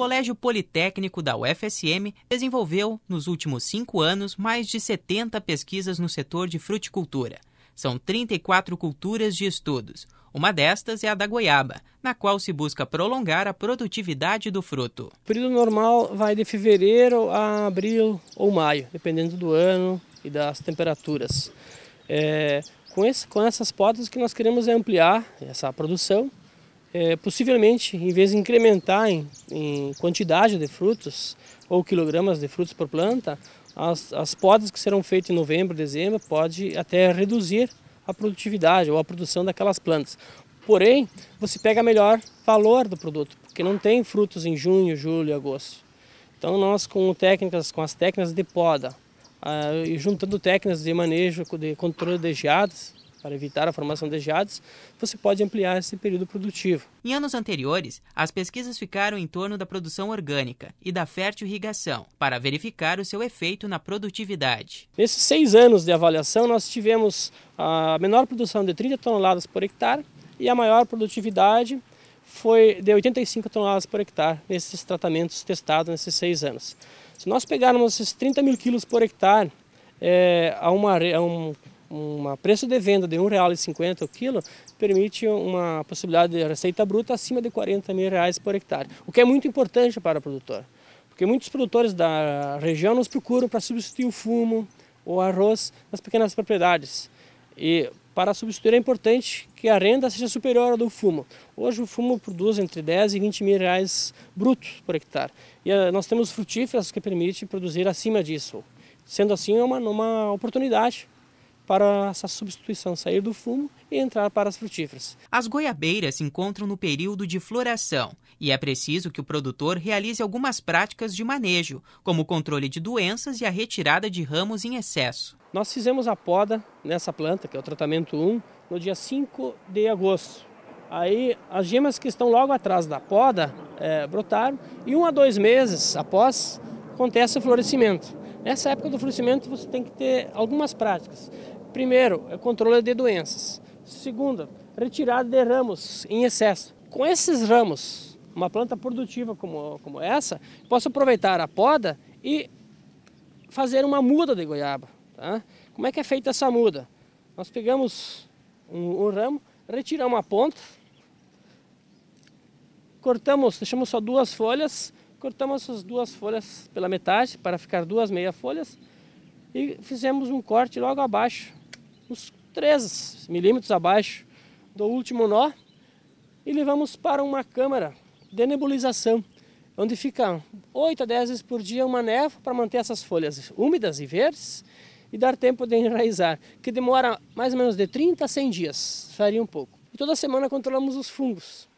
Colégio Politécnico da UFSM desenvolveu, nos últimos cinco anos, mais de 70 pesquisas no setor de fruticultura. São 34 culturas de estudos. Uma destas é a da goiaba, na qual se busca prolongar a produtividade do fruto. O período normal vai de fevereiro a abril ou maio, dependendo do ano e das temperaturas. É, com, esse, com essas podas, o que nós queremos é ampliar essa produção é, possivelmente, em vez de incrementar em, em, quantidade de frutos ou quilogramas de frutos por planta, as, as podas que serão feitas em novembro, dezembro, pode até reduzir a produtividade ou a produção daquelas plantas. Porém, você pega melhor valor do produto, porque não tem frutos em junho, julho, e agosto. Então nós com técnicas, com as técnicas de poda, ah, juntando técnicas de manejo, de controle de geadas, para evitar a formação de geadas, você pode ampliar esse período produtivo. Em anos anteriores, as pesquisas ficaram em torno da produção orgânica e da fértil irrigação, para verificar o seu efeito na produtividade. Nesses seis anos de avaliação, nós tivemos a menor produção de 30 toneladas por hectare e a maior produtividade foi de 85 toneladas por hectare nesses tratamentos testados nesses seis anos. Se nós pegarmos esses 30 mil quilos por hectare é, eh, a, uma, a um um preço de venda de R$ 1,50 o quilo permite uma possibilidade de receita bruta acima de R$ 40 mil reais por hectare, o que é muito importante para o produtor, porque muitos produtores da região nos procuram para substituir o fumo ou arroz nas pequenas propriedades. E para substituir é importante que a renda seja superior à do fumo. Hoje o fumo produz entre 10 e 20 mil reais brutos por hectare. E eh, nós temos frutíferas que permitem produzir acima disso. Sendo assim, é uma, uma oportunidade para essa substituição, sair do fumo e entrar para as frutíferas. As goiabeiras se encontram no período de floração e é preciso que o produtor realize algumas práticas de manejo, como o controle de doenças e a retirada de ramos em excesso. Nós fizemos a poda nessa planta, que é o tratamento 1, no dia 5 de agosto. Aí as gemas que estão logo atrás da poda é, brotaram e um a dois meses após acontece o florescimento. Nessa época do florescimento você tem que ter algumas práticas. Primeiro, é controle de doenças. Segunda, retirada de ramos em excesso. Com esses ramos, uma planta produtiva como, como essa, posso aproveitar a poda e fazer uma muda de goiaba. Tá? Como é que é feita essa muda? Nós pegamos um, um ramo, retiramos a ponta, cortamos, deixamos só duas folhas, cortamos as duas folhas pela metade para ficar duas meia folhas e fizemos um corte logo abaixo uns 3 milímetros abaixo do último nó e levamos para uma câmara de nebulização, onde fica 8 a 10 vezes por dia uma neva para manter essas folhas úmidas e verdes e dar tempo de enraizar, que demora mais ou menos de 30 a 100 dias, faria um pouco. E toda semana controlamos os fungos.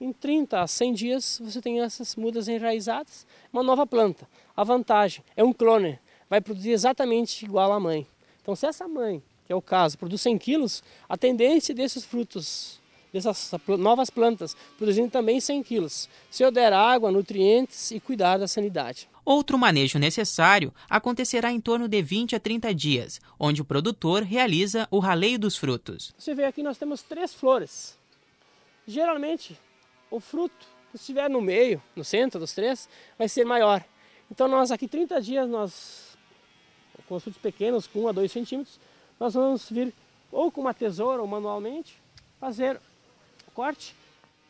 Em 30 a 100 dias você tem essas mudas enraizadas, uma nova planta. A vantagem é um clone, vai produzir exatamente igual à mãe. Então se essa mãe que é o caso, produz 100 quilos, a tendência desses frutos, dessas novas plantas, produzindo também 100 quilos, se eu der água, nutrientes e cuidar da sanidade. Outro manejo necessário acontecerá em torno de 20 a 30 dias, onde o produtor realiza o raleio dos frutos. Você vê aqui, nós temos três flores. Geralmente, o fruto, se estiver no meio, no centro dos três, vai ser maior. Então, nós aqui 30 dias, nós, com os frutos pequenos, com 1 a 2 centímetros, nós vamos vir ou com uma tesoura ou manualmente fazer o corte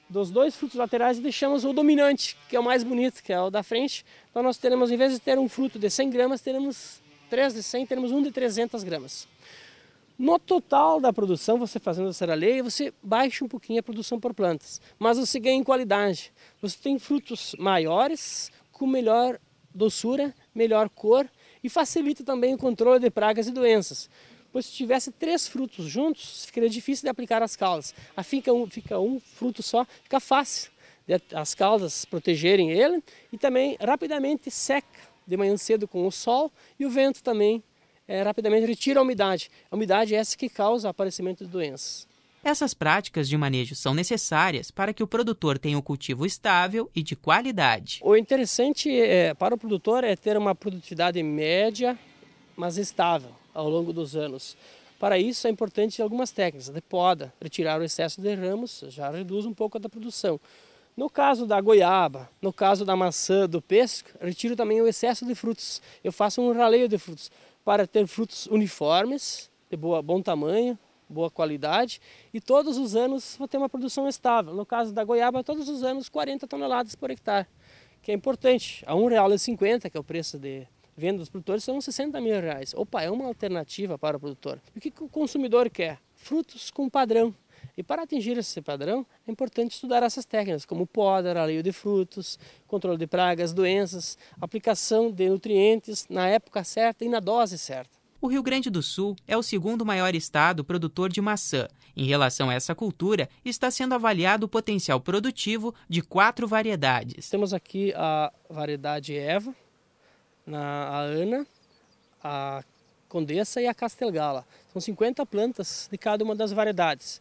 dos dois frutos laterais e deixamos o dominante, que é o mais bonito, que é o da frente. Então nós teremos, em vez de ter um fruto de 100 gramas, teremos três de 100, teremos um de 300 gramas. No total da produção, você fazendo a seraleia, você baixa um pouquinho a produção por plantas, mas você ganha em qualidade. Você tem frutos maiores, com melhor doçura, melhor cor e facilita também o controle de pragas e doenças pois se tivesse três frutos juntos, ficaria difícil de aplicar as caudas. afim que um, fica um fruto só, fica fácil de as caudas protegerem ele e também rapidamente seca de manhã cedo com o sol e o vento também é, rapidamente retira a umidade. A umidade é essa que causa o aparecimento de doenças. Essas práticas de manejo são necessárias para que o produtor tenha um cultivo estável e de qualidade. O interessante é, para o produtor é ter uma produtividade média mas estável ao longo dos anos. Para isso é importante algumas técnicas de poda, retirar o excesso de ramos já reduz um pouco a da produção. No caso da goiaba, no caso da maçã, do pesco, retiro também o excesso de frutos. Eu faço um raleio de frutos para ter frutos uniformes, de boa, bom tamanho, boa qualidade e todos os anos vou ter uma produção estável. No caso da goiaba, todos os anos 40 toneladas por hectare, que é importante. A R$ 1,50, que é o preço de, venda dos produtores são 60 mil reais. Opa, é uma alternativa para o produtor. o que o consumidor quer? Frutos com padrão. E para atingir esse padrão, é importante estudar essas técnicas, como poda, alheio de frutos, controle de pragas, doenças, aplicação de nutrientes na época certa e na dose certa. O Rio Grande do Sul é o segundo maior estado produtor de maçã. Em relação a essa cultura, está sendo avaliado o potencial produtivo de quatro variedades. Temos aqui a variedade Eva, na, a Ana, a Condessa e a Castelgala. São 50 plantas de cada uma das variedades.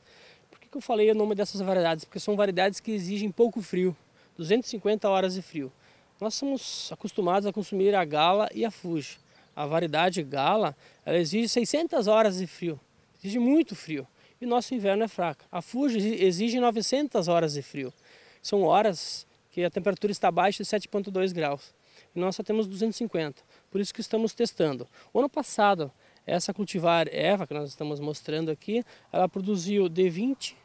Por que, que eu falei o nome dessas variedades? Porque são variedades que exigem pouco frio, 250 horas de frio. Nós somos acostumados a consumir a Gala e a Fuji. A variedade Gala ela exige 600 horas de frio, exige muito frio. E nosso inverno é fraco. A Fuji exige 900 horas de frio. São horas que a temperatura está abaixo de 7,2 graus e nós só temos 250. Por isso que estamos testando. O ano passado, essa cultivar Eva que nós estamos mostrando aqui, ela produziu de 20,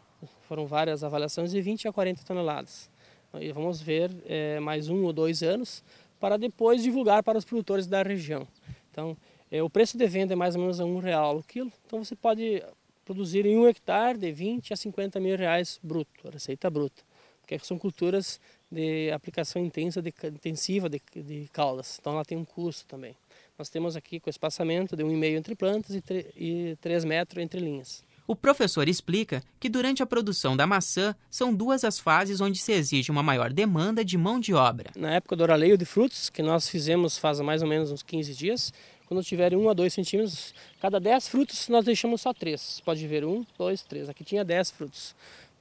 foram várias avaliações, de 20 a 40 toneladas. E vamos ver é, mais um ou dois anos para depois divulgar para os produtores da região. Então, é, o preço de venda é mais ou menos um real o quilo, então você pode produzir em um hectare de 20 a 50 mil reais bruto, receita bruta. É que são culturas de aplicação intensa, de, intensiva de, de caudas, então ela tem um custo também. Nós temos aqui com espaçamento de 1,5 entre plantas e, e 3 metros entre linhas. O professor explica que durante a produção da maçã são duas as fases onde se exige uma maior demanda de mão de obra. Na época do oraleio de frutos, que nós fizemos faz mais ou menos uns 15 dias, quando tiver 1 a 2 centímetros, cada 10 frutos nós deixamos só 3. Pode ver 1, 2, 3. Aqui tinha 10 frutos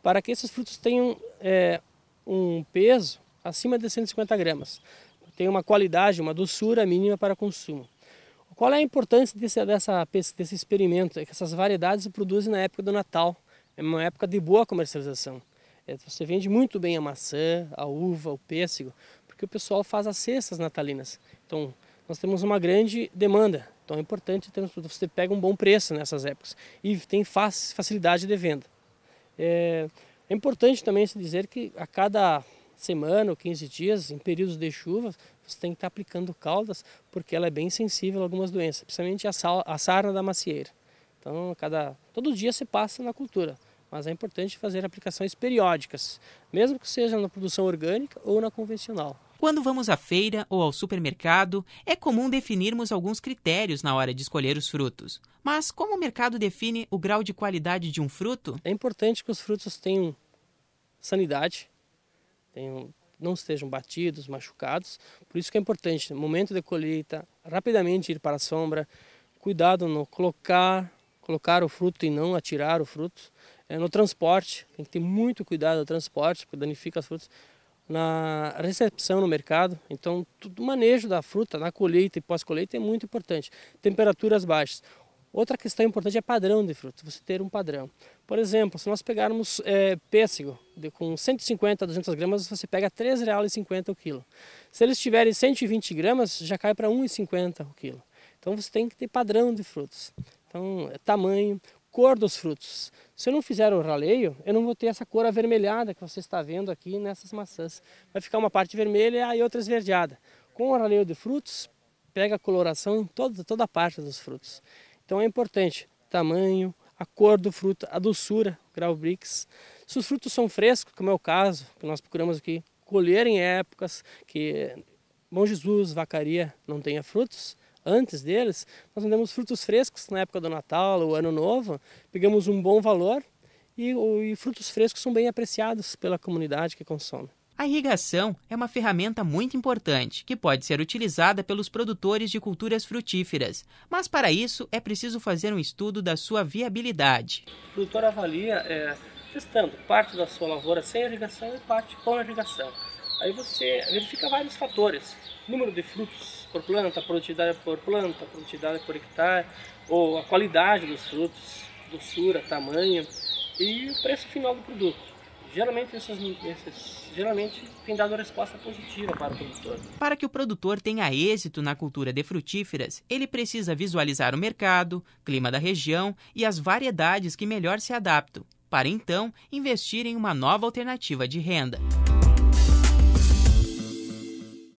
para que esses frutos tenham é, um peso acima de 150 gramas, tenham uma qualidade, uma doçura mínima para consumo. Qual é a importância desse, dessa, desse experimento? É que essas variedades se produzem na época do Natal, é uma época de boa comercialização. É, você vende muito bem a maçã, a uva, o pêssego, porque o pessoal faz as cestas natalinas. Então, nós temos uma grande demanda. Então, é importante termos, você pega um bom preço nessas épocas e tem facilidade de venda. É, é importante também se dizer que a cada semana ou 15 dias, em períodos de chuva, você tem que estar aplicando caldas, porque ela é bem sensível a algumas doenças, principalmente a, sal, a sarna da macieira. Então, cada, todo dia se passa na cultura, mas é importante fazer aplicações periódicas, mesmo que seja na produção orgânica ou na convencional. Quando vamos à feira ou ao supermercado, é comum definirmos alguns critérios na hora de escolher os frutos. Mas como o mercado define o grau de qualidade de um fruto? É importante que os frutos tenham sanidade, tenham, não estejam batidos, machucados. Por isso que é importante, no momento de colheita, rapidamente ir para a sombra, cuidado no colocar, colocar o fruto e não atirar o fruto. É, no transporte, tem que ter muito cuidado no transporte, porque danifica os frutos na recepção no mercado. Então, o manejo da fruta na colheita e pós-colheita é muito importante. Temperaturas baixas. Outra questão importante é padrão de fruta, você ter um padrão. Por exemplo, se nós pegarmos é, pêssego de, com 150 a 200 gramas, você pega R$ 3,50 o quilo. Se eles tiverem 120 gramas, já cai para R$ 1,50 o quilo. Então você tem que ter padrão de frutas. Então, é tamanho, cor dos frutos. Se eu não fizer o raleio, eu não vou ter essa cor avermelhada que você está vendo aqui nessas maçãs. Vai ficar uma parte vermelha e outra esverdeada. Com o raleio de frutos, pega a coloração em toda, toda a parte dos frutos. Então é importante tamanho, a cor do fruto, a doçura, grau Brix. Se os frutos são frescos, como é o caso, que nós procuramos aqui colher em épocas que Bom Jesus, Vacaria não tenha frutos, antes deles, nós vendemos frutos frescos na época do Natal, o Ano Novo, pegamos um bom valor e, e frutos frescos são bem apreciados pela comunidade que consome. A irrigação é uma ferramenta muito importante que pode ser utilizada pelos produtores de culturas frutíferas, mas para isso é preciso fazer um estudo da sua viabilidade. O produtor avalia é, testando parte da sua lavoura sem irrigação e parte com irrigação. Aí você verifica vários fatores: número de frutos por planta, produtividade por planta, produtividade por hectare, ou a qualidade dos frutos, doçura, tamanho e o preço final do produto geralmente essas, essas, geralmente tem dado resposta positiva para o produtor. Para que o produtor tenha êxito na cultura de frutíferas, ele precisa visualizar o mercado, clima da região e as variedades que melhor se adaptam, para então investir em uma nova alternativa de renda.